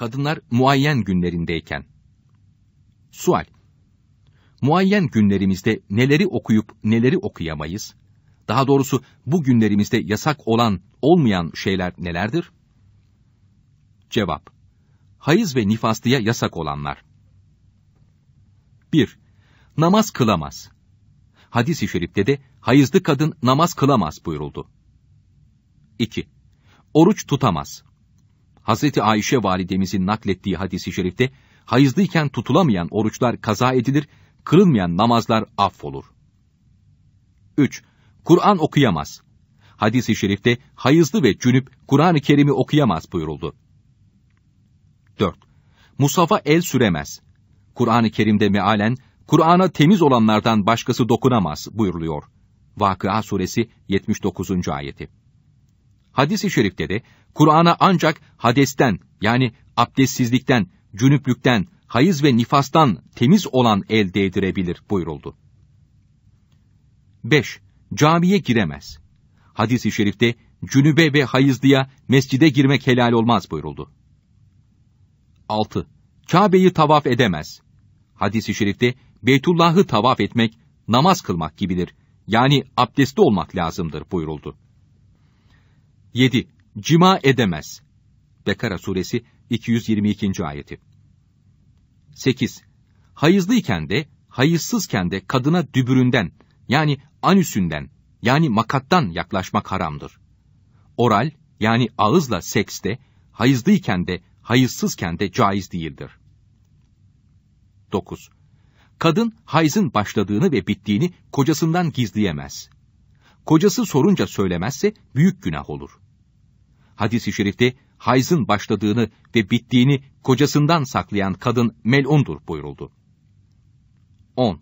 Kadınlar muayyen günlerindeyken. Sual. Muayyen günlerimizde neleri okuyup neleri okuyamayız? Daha doğrusu bu günlerimizde yasak olan, olmayan şeyler nelerdir? Cevap. Hayız ve nifaslıya yasak olanlar. 1. Namaz kılamaz. Hadis-i şerifte de hayızlı kadın namaz kılamaz buyuruldu. 2. Oruç tutamaz. Hazreti Ayşe validemizin naklettiği hadisi şerifte, hayızlıyken tutulamayan oruçlar kaza edilir, kırılmayan namazlar affolur. 3. Kur'an okuyamaz. Hadis-i şerifte hayızlı ve cünüp Kur'an-ı Kerim'i okuyamaz buyuruldu. 4. Musafa el süremez. Kur'an-ı Kerim'de mealen, Kur'an'a temiz olanlardan başkası dokunamaz buyuruluyor. Vakıa suresi 79. ayeti. Hadis-i şerifte de Kur'an'a ancak hadesten yani abdestsizlikten, cünüplükten, hayız ve nifastan temiz olan el değdirebilir buyuruldu. 5. Camiye giremez. Hadis-i şerifte cünübe ve hayızlıya mescide girmek helal olmaz buyuruldu. 6. Kabe'yi tavaf edemez. Hadis-i şerifte Beytullah'ı tavaf etmek, namaz kılmak gibidir. Yani abdestli olmak lazımdır buyuruldu. 7. Cima edemez. Bekara suresi 222. ayeti. 8. Hayızlıyken de, hayızsızken de kadına dübüründen, yani anüsünden, yani makattan yaklaşmak haramdır. Oral, yani ağızla seks de, hayızlıyken de, hayızsızken de caiz değildir. 9. Kadın hayzın başladığını ve bittiğini kocasından gizleyemez. Kocası sorunca söylemezse büyük günah olur hadisi şerifte hayzın başladığını ve bittiğini kocasından saklayan kadın melundur buyuruldu. 10.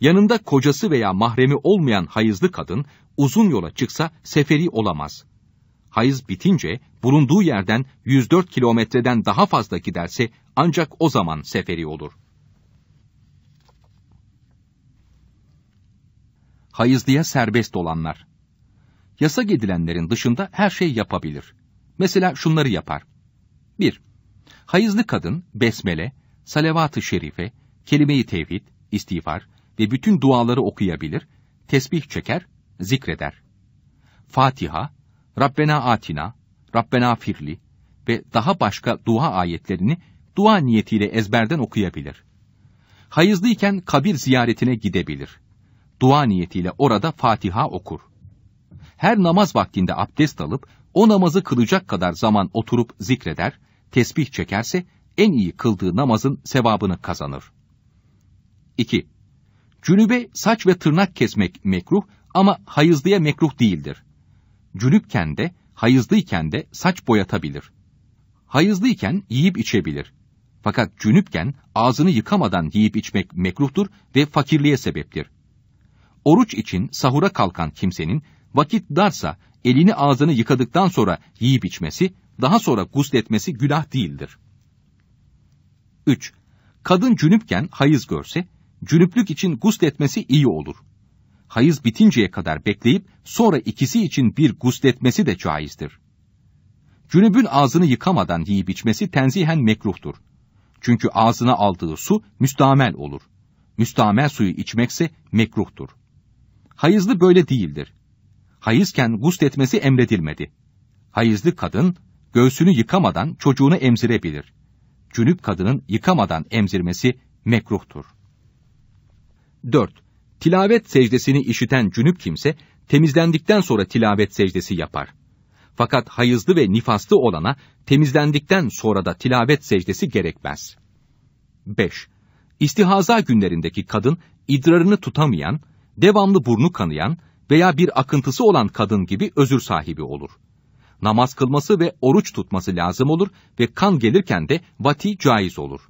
Yanında kocası veya mahremi olmayan hayızlı kadın uzun yola çıksa seferi olamaz. Hayız bitince bulunduğu yerden 104 kilometreden daha fazla giderse ancak o zaman seferi olur. Hayızlıya serbest olanlar Yasa gedilenlerin dışında her şey yapabilir. Mesela şunları yapar. 1. Hayızlı kadın besmele, salavat-ı şerife, kelime-i tevhid, istiğfar ve bütün duaları okuyabilir, tesbih çeker, zikreder. Fatiha, Rabbena Atina, Rabbena Firli ve daha başka dua ayetlerini dua niyetiyle ezberden okuyabilir. Hayızlıyken kabir ziyaretine gidebilir. Dua niyetiyle orada Fatiha okur her namaz vaktinde abdest alıp o namazı kılacak kadar zaman oturup zikreder, tesbih çekerse en iyi kıldığı namazın sevabını kazanır. 2. Cünübe saç ve tırnak kesmek mekruh ama hayızlıya mekruh değildir. Cünüpken de, hayızlıyken de saç boyatabilir. Hayızlıyken yiyip içebilir. Fakat cünüpken ağzını yıkamadan yiyip içmek mekruhtur ve fakirliğe sebeptir. Oruç için sahura kalkan kimsenin Vakit darsa elini ağzını yıkadıktan sonra yiyip içmesi, daha sonra gusletmesi günah değildir. 3. Kadın cünüpken hayız görse, cünüplük için gusletmesi iyi olur. Hayız bitinceye kadar bekleyip sonra ikisi için bir gusletmesi de caizdir. Cünübün ağzını yıkamadan yiyip içmesi tenzihen mekruhtur. Çünkü ağzına aldığı su müstamel olur. Müstamel suyu içmekse mekruhtur. Hayızlı böyle değildir hayızken gusletmesi emredilmedi. Hayızlı kadın göğsünü yıkamadan çocuğunu emzirebilir. Cünüp kadının yıkamadan emzirmesi mekruhtur. 4. Tilavet secdesini işiten cünüp kimse temizlendikten sonra tilavet secdesi yapar. Fakat hayızlı ve nifaslı olana temizlendikten sonra da tilavet secdesi gerekmez. 5. İstihaza günlerindeki kadın idrarını tutamayan, devamlı burnu kanayan, veya bir akıntısı olan kadın gibi özür sahibi olur. Namaz kılması ve oruç tutması lazım olur ve kan gelirken de vati caiz olur.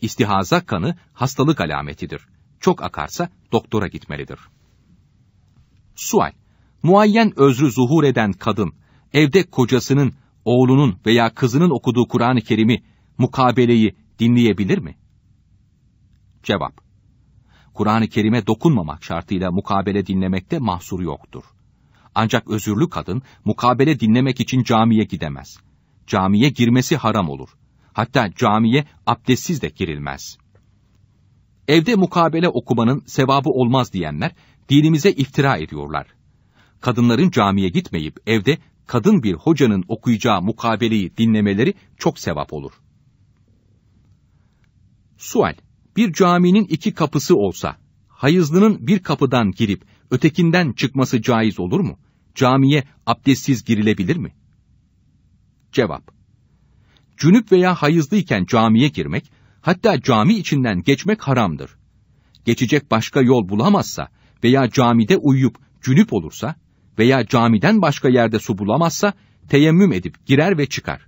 İstihaza kanı hastalık alametidir. Çok akarsa doktora gitmelidir. Sual Muayyen özrü zuhur eden kadın, evde kocasının, oğlunun veya kızının okuduğu Kur'an-ı Kerim'i, mukabeleyi dinleyebilir mi? Cevap Kur'an-ı Kerim'e dokunmamak şartıyla mukabele dinlemekte mahsur yoktur. Ancak özürlü kadın mukabele dinlemek için camiye gidemez. Camiye girmesi haram olur. Hatta camiye abdestsiz de girilmez. Evde mukabele okumanın sevabı olmaz diyenler dinimize iftira ediyorlar. Kadınların camiye gitmeyip evde kadın bir hocanın okuyacağı mukabeleyi dinlemeleri çok sevap olur. Sual bir caminin iki kapısı olsa, hayızlının bir kapıdan girip ötekinden çıkması caiz olur mu? Camiye abdestsiz girilebilir mi? Cevap Cünüp veya hayızlıyken camiye girmek, hatta cami içinden geçmek haramdır. Geçecek başka yol bulamazsa veya camide uyuyup cünüp olursa veya camiden başka yerde su bulamazsa teyemmüm edip girer ve çıkar.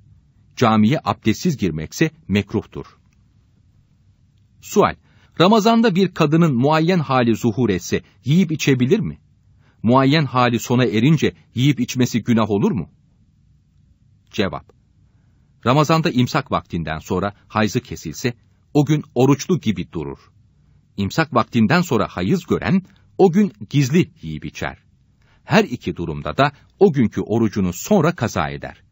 Camiye abdestsiz girmekse mekruhtur. Sual. Ramazanda bir kadının muayyen hali zuhur etse yiyip içebilir mi? Muayyen hali sona erince yiyip içmesi günah olur mu? Cevap. Ramazanda imsak vaktinden sonra hayzı kesilse o gün oruçlu gibi durur. İmsak vaktinden sonra hayız gören o gün gizli yiyip içer. Her iki durumda da o günkü orucunu sonra kaza eder.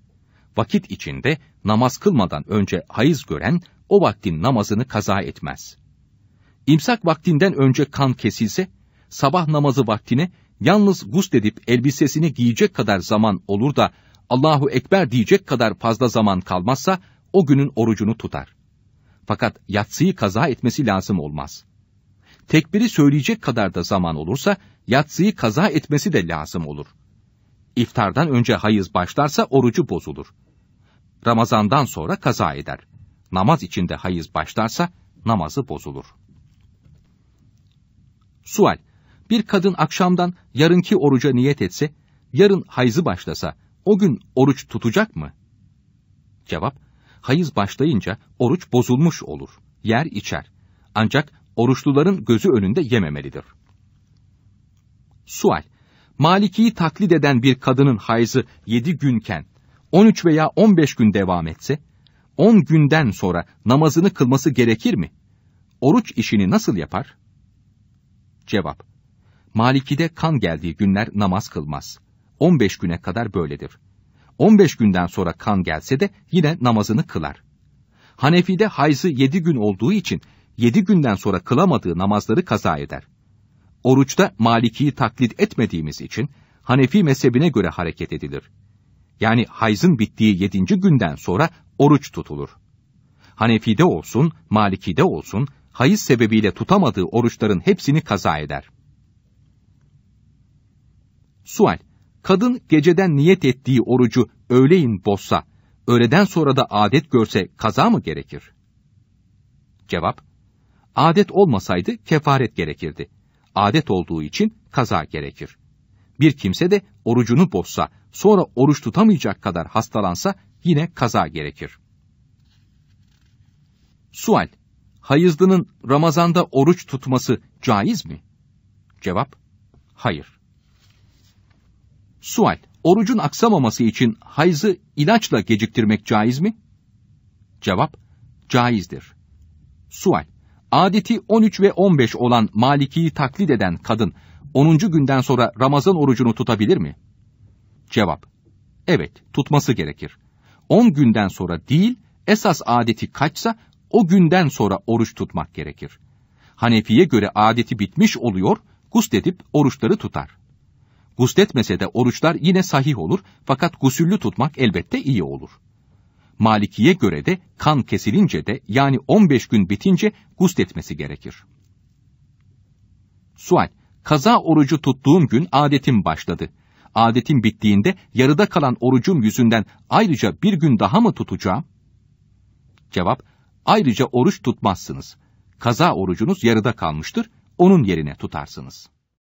Vakit içinde namaz kılmadan önce hayız gören o vaktin namazını kaza etmez. İmsak vaktinden önce kan kesilse, sabah namazı vaktine yalnız gusledip elbisesini giyecek kadar zaman olur da Allahu Ekber diyecek kadar fazla zaman kalmazsa o günün orucunu tutar. Fakat yatsıyı kaza etmesi lazım olmaz. Tekbiri söyleyecek kadar da zaman olursa yatsıyı kaza etmesi de lazım olur. İftardan önce hayız başlarsa orucu bozulur. Ramazandan sonra kaza eder.'' namaz içinde hayız başlarsa namazı bozulur. Sual Bir kadın akşamdan yarınki oruca niyet etse, yarın hayızı başlasa o gün oruç tutacak mı? Cevap Hayız başlayınca oruç bozulmuş olur. Yer içer. Ancak oruçluların gözü önünde yememelidir. Sual Maliki'yi taklit eden bir kadının hayızı 7 günken 13 veya 15 gün devam etse, on günden sonra namazını kılması gerekir mi? Oruç işini nasıl yapar? Cevap Maliki'de kan geldiği günler namaz kılmaz. 15 güne kadar böyledir. 15 günden sonra kan gelse de yine namazını kılar. Hanefi'de hayzı 7 gün olduğu için 7 günden sonra kılamadığı namazları kaza eder. Oruçta Maliki'yi taklit etmediğimiz için Hanefi mezhebine göre hareket edilir. Yani hayzın bittiği 7. günden sonra oruç tutulur. Hanefi'de olsun, Maliki'de olsun, hayız sebebiyle tutamadığı oruçların hepsini kaza eder. Sual, kadın geceden niyet ettiği orucu öğleyin bozsa, öğleden sonra da adet görse kaza mı gerekir? Cevap, adet olmasaydı kefaret gerekirdi. Adet olduğu için kaza gerekir. Bir kimse de orucunu bozsa, sonra oruç tutamayacak kadar hastalansa yine kaza gerekir. Sual: Hayızlının Ramazan'da oruç tutması caiz mi? Cevap: Hayır. Sual: Orucun aksamaması için hayzı ilaçla geciktirmek caiz mi? Cevap: Caizdir. Sual: Adeti 13 ve 15 olan Maliki'yi taklit eden kadın 10. günden sonra Ramazan orucunu tutabilir mi? Cevap. Evet, tutması gerekir. 10 günden sonra değil, esas adeti kaçsa o günden sonra oruç tutmak gerekir. Hanefi'ye göre adeti bitmiş oluyor, gusledip oruçları tutar. Gusletmese de oruçlar yine sahih olur fakat gusüllü tutmak elbette iyi olur. Maliki'ye göre de kan kesilince de yani 15 gün bitince gusletmesi gerekir. Sual Kaza orucu tuttuğum gün adetim başladı. Adetim bittiğinde yarıda kalan orucum yüzünden ayrıca bir gün daha mı tutacağım? Cevap, ayrıca oruç tutmazsınız. Kaza orucunuz yarıda kalmıştır, onun yerine tutarsınız.''